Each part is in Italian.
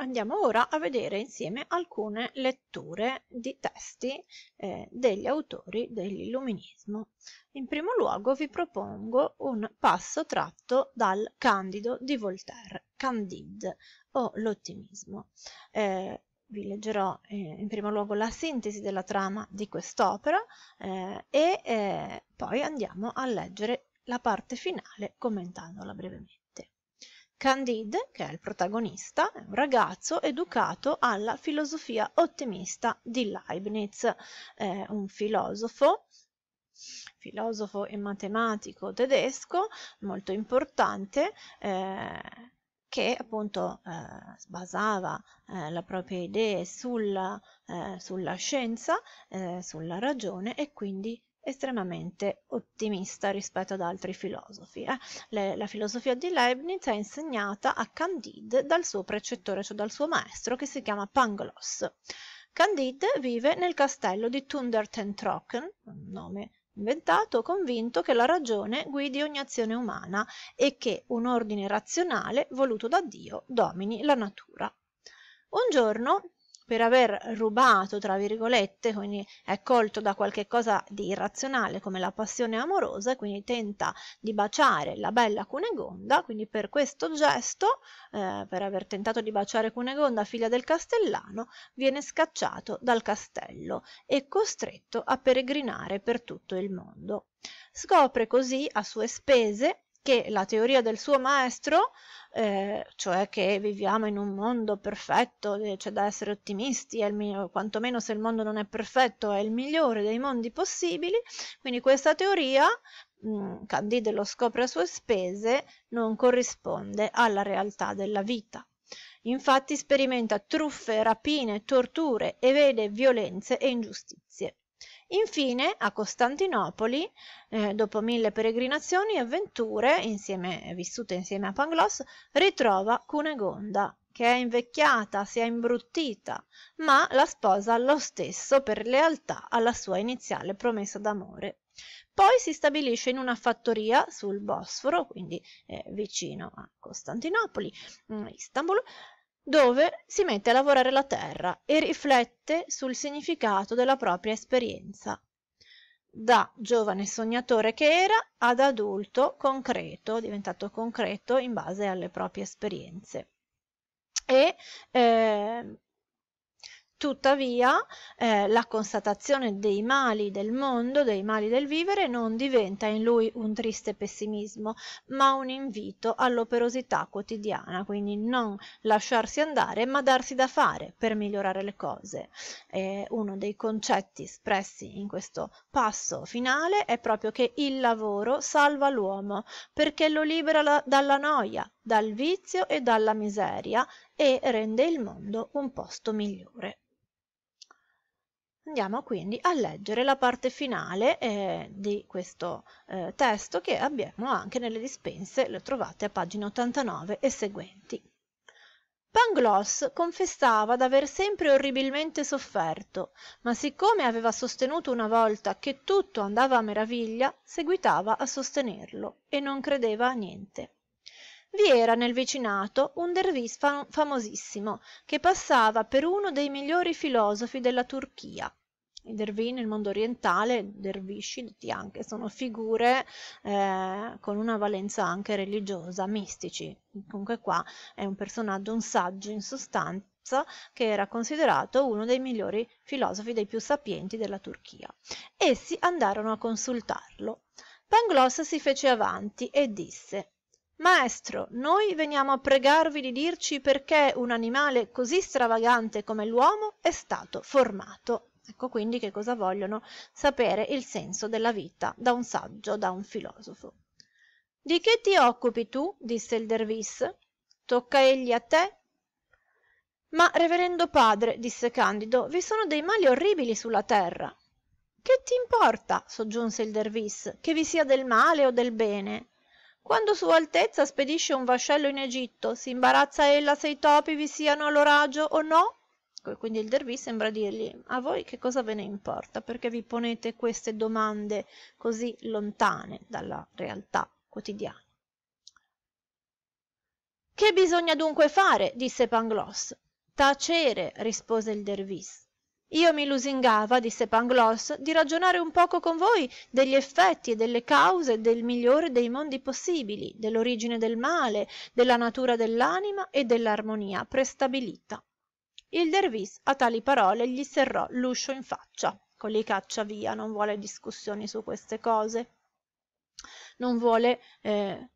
Andiamo ora a vedere insieme alcune letture di testi eh, degli autori dell'illuminismo. In primo luogo vi propongo un passo tratto dal Candido di Voltaire, Candide o l'ottimismo. Eh, vi leggerò eh, in primo luogo la sintesi della trama di quest'opera eh, e eh, poi andiamo a leggere la parte finale commentandola brevemente. Candide, che è il protagonista, è un ragazzo educato alla filosofia ottimista di Leibniz, è un filosofo filosofo e matematico tedesco molto importante eh, che appunto eh, basava eh, la propria idea sulla, eh, sulla scienza, eh, sulla ragione e quindi estremamente ottimista rispetto ad altri filosofi. Eh? Le, la filosofia di Leibniz è insegnata a Candide dal suo precettore, cioè dal suo maestro, che si chiama Pangloss. Candide vive nel castello di Thunder Tentrocken, un nome inventato, convinto che la ragione guidi ogni azione umana e che un ordine razionale voluto da Dio domini la natura. Un giorno per aver rubato, tra virgolette, quindi è colto da qualche cosa di irrazionale come la passione amorosa, quindi tenta di baciare la bella Cunegonda, quindi per questo gesto, eh, per aver tentato di baciare Cunegonda, figlia del castellano, viene scacciato dal castello e costretto a peregrinare per tutto il mondo. Scopre così a sue spese che la teoria del suo maestro, eh, cioè che viviamo in un mondo perfetto, eh, c'è da essere ottimisti, mio, quantomeno se il mondo non è perfetto è il migliore dei mondi possibili, quindi questa teoria, mh, mm, Candide lo scopre a sue spese, non corrisponde alla realtà della vita. Infatti sperimenta truffe, rapine, torture e vede violenze e ingiustizie. Infine, a Costantinopoli, eh, dopo mille peregrinazioni e avventure insieme, vissute insieme a Pangloss, ritrova Cunegonda, che è invecchiata, si è imbruttita, ma la sposa lo stesso per lealtà alla sua iniziale promessa d'amore. Poi si stabilisce in una fattoria sul Bosforo, quindi eh, vicino a Costantinopoli, mm, Istanbul, dove si mette a lavorare la terra e riflette sul significato della propria esperienza, da giovane sognatore che era ad adulto concreto, diventato concreto in base alle proprie esperienze. E eh, Tuttavia eh, la constatazione dei mali del mondo, dei mali del vivere, non diventa in lui un triste pessimismo, ma un invito all'operosità quotidiana, quindi non lasciarsi andare, ma darsi da fare per migliorare le cose. Eh, uno dei concetti espressi in questo passo finale è proprio che il lavoro salva l'uomo, perché lo libera la, dalla noia, dal vizio e dalla miseria e rende il mondo un posto migliore. Andiamo quindi a leggere la parte finale eh, di questo eh, testo che abbiamo anche nelle dispense, lo trovate a pagina 89 e seguenti. Pangloss confessava d'aver sempre orribilmente sofferto, ma siccome aveva sostenuto una volta che tutto andava a meraviglia, seguitava a sostenerlo e non credeva a niente vi era nel vicinato un dervis famosissimo che passava per uno dei migliori filosofi della turchia i dervì nel mondo orientale, dervisci detti anche, sono figure eh, con una valenza anche religiosa, mistici. Comunque qua è un personaggio, un saggio in sostanza, che era considerato uno dei migliori filosofi, dei più sapienti della Turchia. Essi andarono a consultarlo. Pangloss si fece avanti e disse maestro noi veniamo a pregarvi di dirci perché un animale così stravagante come l'uomo è stato formato ecco quindi che cosa vogliono sapere il senso della vita da un saggio da un filosofo di che ti occupi tu disse il dervis tocca egli a te ma reverendo padre disse candido vi sono dei mali orribili sulla terra che ti importa soggiunse il dervis che vi sia del male o del bene quando sua altezza spedisce un vascello in egitto si imbarazza ella se i topi vi siano all'oraggio o no quindi il dervì sembra dirgli a voi che cosa ve ne importa perché vi ponete queste domande così lontane dalla realtà quotidiana che bisogna dunque fare disse pangloss tacere rispose il dervis io mi lusingava disse pangloss di ragionare un poco con voi degli effetti e delle cause del migliore dei mondi possibili dell'origine del male della natura dell'anima e dell'armonia prestabilita il dervis a tali parole gli serrò l'uscio in faccia colei caccia via non vuole discussioni su queste cose non vuole eh,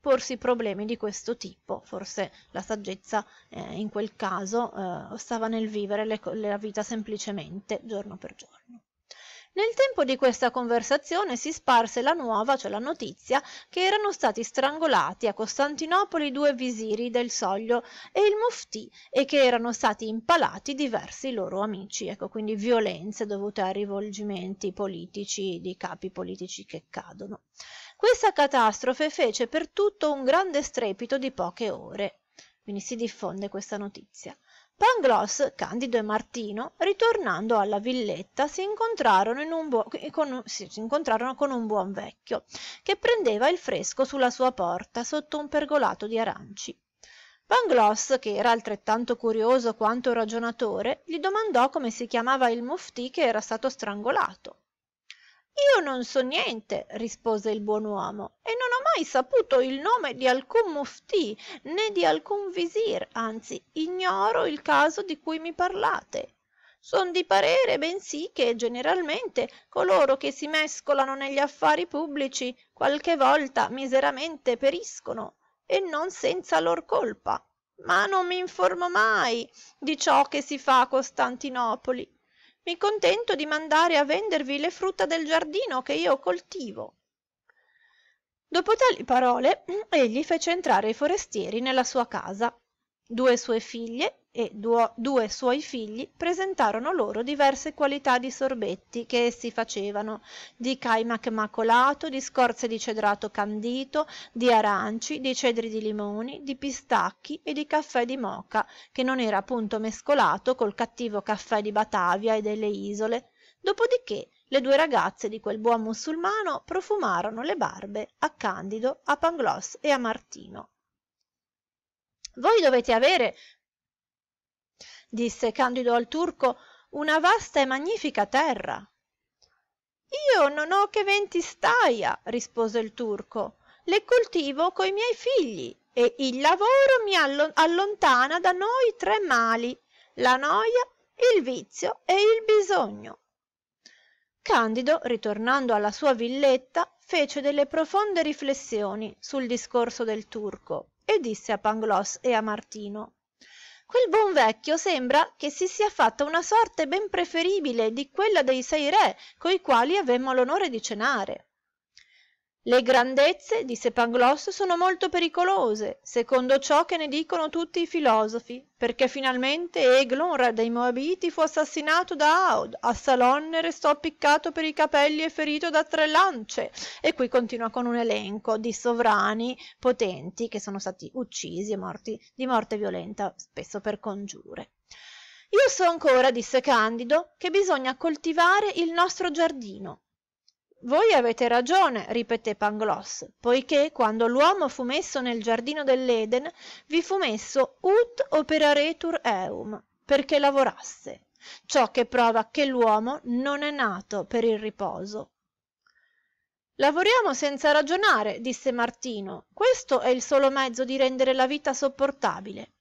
porsi problemi di questo tipo, forse la saggezza eh, in quel caso eh, stava nel vivere le, la vita semplicemente giorno per giorno. Nel tempo di questa conversazione si sparse la nuova, cioè la notizia, che erano stati strangolati a Costantinopoli due visiri del Soglio e il Mufti e che erano stati impalati diversi loro amici, ecco quindi violenze dovute a rivolgimenti politici di capi politici che cadono questa catastrofe fece per tutto un grande strepito di poche ore quindi si diffonde questa notizia pangloss candido e martino ritornando alla villetta si incontrarono, in un con, sì, si incontrarono con un buon vecchio che prendeva il fresco sulla sua porta sotto un pergolato di aranci Pangloss, che era altrettanto curioso quanto ragionatore, gli domandò come si chiamava il muftì che era stato strangolato io non so niente rispose il buon uomo e non ho mai saputo il nome di alcun muftì né di alcun visir anzi ignoro il caso di cui mi parlate son di parere bensì che generalmente coloro che si mescolano negli affari pubblici qualche volta miseramente periscono e non senza lor colpa ma non mi informo mai di ciò che si fa a costantinopoli mi contento di mandare a vendervi le frutta del giardino che io coltivo dopo tali parole mm, egli fece entrare i forestieri nella sua casa Due sue figlie e due suoi figli presentarono loro diverse qualità di sorbetti che essi facevano, di caimac macolato, di scorze di cedrato candito, di aranci, di cedri di limoni, di pistacchi e di caffè di moca, che non era appunto mescolato col cattivo caffè di Batavia e delle isole. Dopodiché le due ragazze di quel buon musulmano profumarono le barbe a Candido, a Pangloss e a Martino voi dovete avere disse candido al turco una vasta e magnifica terra io non ho che venti staia rispose il turco le coltivo coi miei figli e il lavoro mi allontana da noi tre mali la noia il vizio e il bisogno candido ritornando alla sua villetta fece delle profonde riflessioni sul discorso del turco e disse a pangloss e a martino quel buon vecchio sembra che si sia fatta una sorte ben preferibile di quella dei sei re coi quali avemmo l'onore di cenare le grandezze disse pangloss sono molto pericolose secondo ciò che ne dicono tutti i filosofi perché finalmente eglon re dei moabiti fu assassinato da aod a Salonne restò appiccato per i capelli e ferito da tre lance e qui continua con un elenco di sovrani potenti che sono stati uccisi e morti di morte violenta spesso per congiure io so ancora disse candido che bisogna coltivare il nostro giardino voi avete ragione ripeté pangloss poiché quando l'uomo fu messo nel giardino dell'eden vi fu messo ut operaretur eum perché lavorasse ciò che prova che l'uomo non è nato per il riposo lavoriamo senza ragionare disse martino questo è il solo mezzo di rendere la vita sopportabile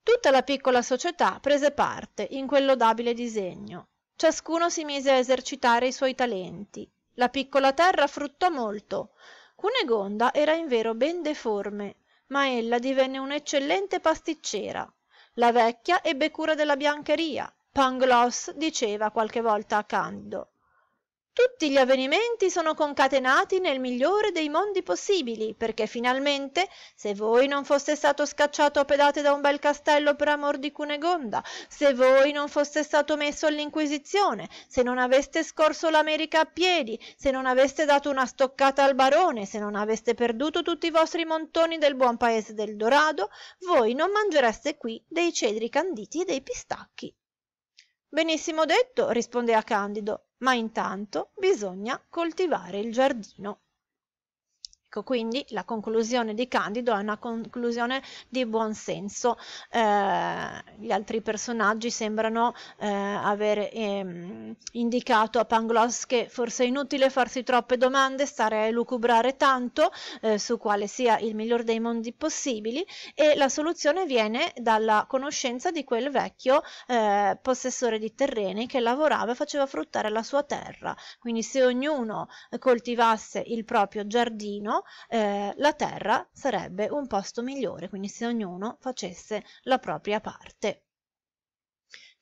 tutta la piccola società prese parte in quel lodabile disegno ciascuno si mise a esercitare i suoi talenti la piccola terra fruttò molto cunegonda era in vero ben deforme ma ella divenne un'eccellente pasticcera la vecchia ebbe cura della biancheria pangloss diceva qualche volta a candido tutti gli avvenimenti sono concatenati nel migliore dei mondi possibili perché finalmente se voi non foste stato scacciato a pedate da un bel castello per amor di cunegonda se voi non foste stato messo all'inquisizione se non aveste scorso l'america a piedi se non aveste dato una stoccata al barone se non aveste perduto tutti i vostri montoni del buon paese del dorado voi non mangereste qui dei cedri canditi e dei pistacchi benissimo detto risponde a candido ma intanto bisogna coltivare il giardino Ecco, quindi la conclusione di Candido è una conclusione di buon senso. Eh, gli altri personaggi sembrano eh, aver ehm, indicato a Pangloss che forse è inutile farsi troppe domande, stare a lucubrare tanto eh, su quale sia il miglior dei mondi possibili e la soluzione viene dalla conoscenza di quel vecchio eh, possessore di terreni che lavorava e faceva fruttare la sua terra. Quindi se ognuno eh, coltivasse il proprio giardino, eh, la terra sarebbe un posto migliore, quindi se ognuno facesse la propria parte.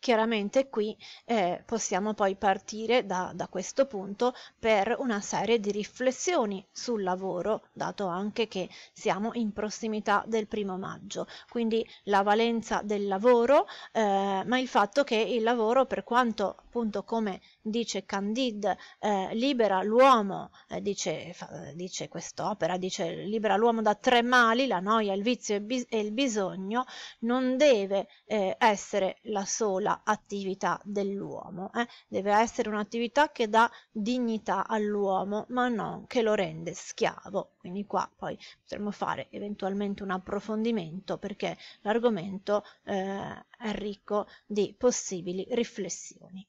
Chiaramente qui eh, possiamo poi partire da, da, questo punto per una serie di riflessioni sul lavoro, dato anche che siamo in prossimità del primo maggio, quindi la valenza del lavoro, eh, ma il fatto che il lavoro, per quanto appunto come dice Candide, eh, libera l'uomo, eh, dice, dice quest'opera, dice libera l'uomo da tre mali, la noia, il vizio e, il bisogno, non deve eh, essere la sola attività dell'uomo, eh. deve essere un'attività che dà dignità all'uomo, ma non che lo rende schiavo. Quindi qua poi potremmo fare eventualmente un approfondimento perché l'argomento eh, è ricco di possibili riflessioni.